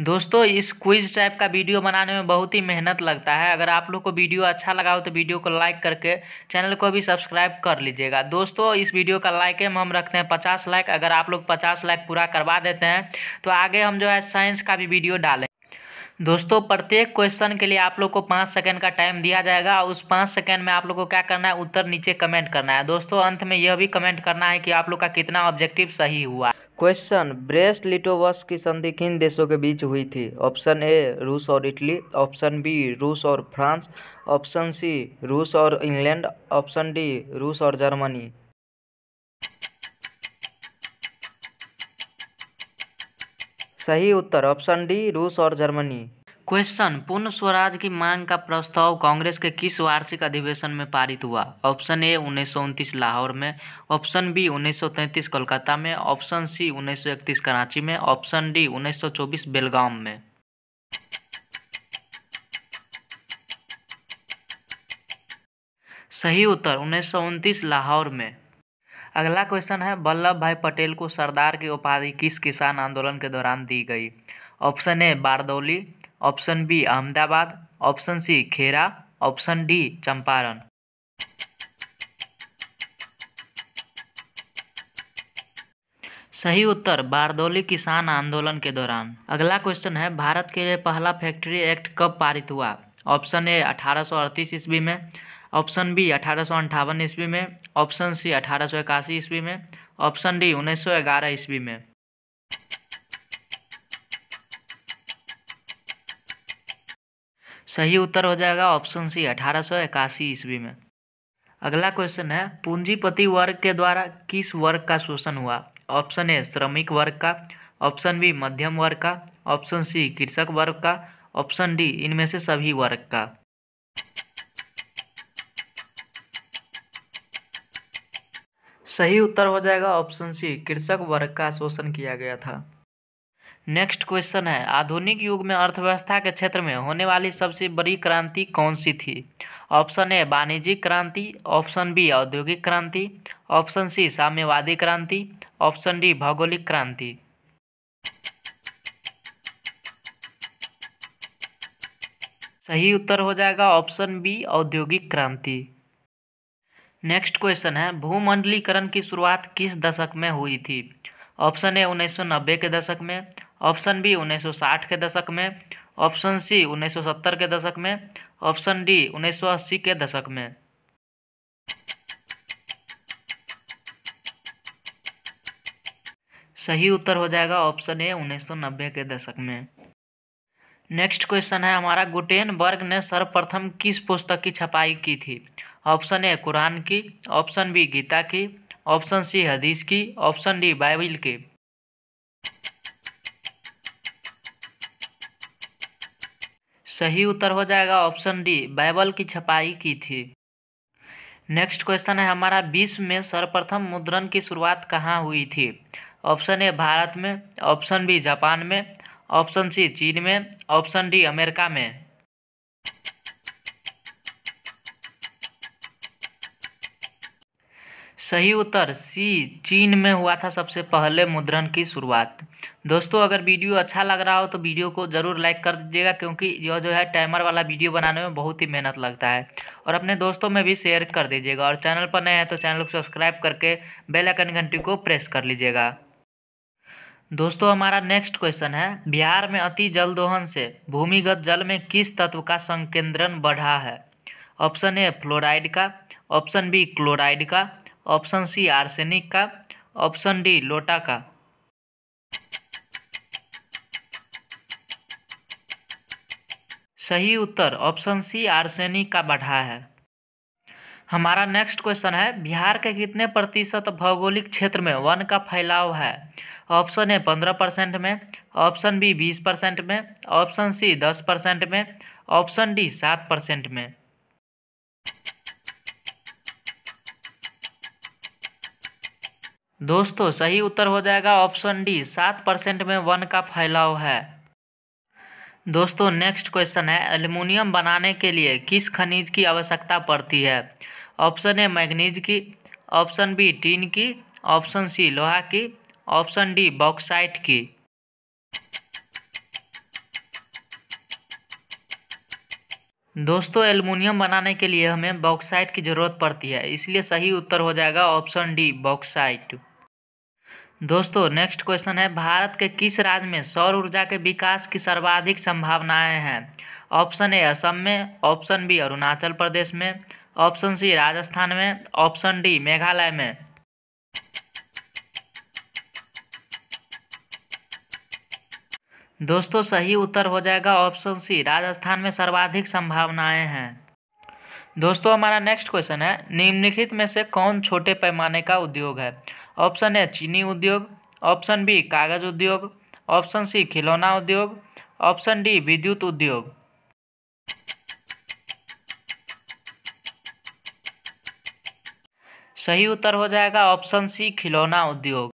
दोस्तों इस quiz type का वीडियो बनाने में बहुत ही मेहनत लगता है अगर आप लोग को वीडियो अच्छा लगा हो तो वीडियो को लाइक करके चैनल को भी सब्सक्राइब कर लीजिएगा दोस्तों इस वीडियो का लाइक में हम रखते हैं पचास लाइक अगर आप लोग पचास लाइक पूरा करवा देते हैं तो आगे हम जो है साइंस का भी वीडियो डालें दोस्तों प्रत्येक क्वेश्चन के लिए आप लोग को पाँच सेकंड का टाइम दिया जाएगा और उस पाँच सेकंड में आप लोग को क्या करना है उत्तर नीचे कमेंट करना है दोस्तों अंत में यह भी कमेंट करना है कि आप लोग का कितना ऑब्जेक्टिव सही हुआ क्वेश्चन ब्रेस्ट लिटोवस की संधि किन देशों के बीच हुई थी ऑप्शन ए रूस और इटली ऑप्शन बी रूस और फ्रांस ऑप्शन सी रूस और इंग्लैंड ऑप्शन डी रूस और जर्मनी सही उत्तर ऑप्शन डी रूस और जर्मनी क्वेश्चन पूर्ण स्वराज की मांग का प्रस्ताव कांग्रेस के किस वार्षिक अधिवेशन में पारित हुआ ऑप्शन ए उन्नीस लाहौर में ऑप्शन बी 1933 कोलकाता में ऑप्शन सी 1931 कराची में ऑप्शन डी 1924 बेलगाम में सही उत्तर उन्नीस लाहौर में अगला क्वेश्चन है वल्लभ भाई पटेल को सरदार की उपाधि किस किसान आंदोलन के दौरान दी गई option A Bardoli option B Ahmedabad option C Kheda option D Champaran सही उत्तर बारदौली किसान आंदोलन के दौरान अगला क्वेश्चन है भारत के लिए पहला फैक्ट्री एक्ट कब पारित हुआ ऑप्शन ए अठारह ईस्वी में ऑप्शन बी अठारह ईस्वी में ऑप्शन सी अठारह ईस्वी में ऑप्शन डी 1911 ईस्वी में सही उत्तर हो जाएगा ऑप्शन सी अठारह सौ इक्यासी ईस्वी में अगला क्वेश्चन है पूंजीपति वर्ग के द्वारा किस वर्ग का शोषण हुआ ऑप्शन ए श्रमिक वर्ग का ऑप्शन बी मध्यम वर्ग का ऑप्शन सी कृषक वर्ग का ऑप्शन डी इनमें से सभी वर्ग का सही उत्तर हो जाएगा ऑप्शन सी कृषक वर्ग का शोषण किया गया था नेक्स्ट क्वेश्चन है आधुनिक युग में अर्थव्यवस्था के क्षेत्र में होने वाली सबसे बड़ी क्रांति कौन सी थी ऑप्शन ए वाणिज्यिक क्रांति ऑप्शन बी औद्योगिक क्रांति ऑप्शन सी साम्यवादी क्रांति ऑप्शन डी भौगोलिक क्रांति सही उत्तर हो जाएगा ऑप्शन बी औद्योगिक क्रांति नेक्स्ट क्वेश्चन है भूमंडलीकरण की शुरुआत किस दशक में हुई थी ऑप्शन ए उन्नीस के दशक में ऑप्शन बी 1960 के दशक में ऑप्शन सी 1970 के दशक में ऑप्शन डी 1980 के दशक में सही उत्तर हो जाएगा ऑप्शन ए 1990 के दशक में नेक्स्ट क्वेश्चन है हमारा गुटेनबर्ग ने सर्वप्रथम किस पुस्तक की छपाई की थी ऑप्शन ए कुरान की ऑप्शन बी गीता की ऑप्शन सी हदीस की ऑप्शन डी बाइबिल की सही उत्तर हो जाएगा ऑप्शन डी बाइबल की छपाई की थी नेक्स्ट क्वेश्चन है हमारा विश्व में सर्वप्रथम मुद्रण की शुरुआत कहाँ हुई थी ऑप्शन ए भारत में ऑप्शन बी जापान में ऑप्शन सी चीन में ऑप्शन डी अमेरिका में सही उत्तर सी चीन में हुआ था सबसे पहले मुद्रण की शुरुआत दोस्तों अगर वीडियो अच्छा लग रहा हो तो वीडियो को ज़रूर लाइक कर दीजिएगा क्योंकि यह जो है टाइमर वाला वीडियो बनाने में बहुत ही मेहनत लगता है और अपने दोस्तों में भी शेयर कर दीजिएगा और चैनल पर नए हैं तो चैनल को सब्सक्राइब करके बेल आइकन घंटी को प्रेस कर लीजिएगा दोस्तों हमारा नेक्स्ट क्वेश्चन है बिहार में अति जल दोहन से भूमिगत जल में किस तत्व का संकेंद्रण बढ़ा है ऑप्शन ए फ्लोराइड का ऑप्शन बी क्लोराइड का ऑप्शन सी आर्सेनिक का ऑप्शन डी लोटा का सही उत्तर ऑप्शन सी आर्सेनिक का बढ़ा है हमारा नेक्स्ट क्वेश्चन है बिहार के कितने प्रतिशत भौगोलिक क्षेत्र में वन का फैलाव है ऑप्शन ए पंद्रह परसेंट में ऑप्शन बी बीस परसेंट में ऑप्शन सी दस परसेंट में ऑप्शन डी सात परसेंट में दोस्तों सही उत्तर हो जाएगा ऑप्शन डी सात परसेंट में वन का फैलाव है दोस्तों नेक्स्ट क्वेश्चन है एल्यूमिनियम बनाने के लिए किस खनिज की आवश्यकता पड़ती है ऑप्शन ए मैग्नीज की ऑप्शन बी टीन की ऑप्शन सी लोहा की ऑप्शन डी बॉक्साइट की दोस्तों एल्यूमिनियम बनाने के लिए हमें बॉक्साइट की ज़रूरत पड़ती है इसलिए सही उत्तर हो जाएगा ऑप्शन डी बॉक्साइट दोस्तों नेक्स्ट क्वेश्चन है भारत के किस राज्य में सौर ऊर्जा के विकास की सर्वाधिक संभावनाएं हैं ऑप्शन ए असम में ऑप्शन बी अरुणाचल प्रदेश में ऑप्शन सी राजस्थान में ऑप्शन डी मेघालय में दोस्तों सही उत्तर हो जाएगा ऑप्शन सी राजस्थान में सर्वाधिक संभावनाएं हैं दोस्तों हमारा नेक्स्ट क्वेश्चन है निम्नलिखित में से कौन छोटे पैमाने का उद्योग है ऑप्शन ए चीनी उद्योग ऑप्शन बी कागज उद्योग ऑप्शन सी खिलौना उद्योग ऑप्शन डी विद्युत उद्योग सही उत्तर हो जाएगा ऑप्शन सी खिलौना उद्योग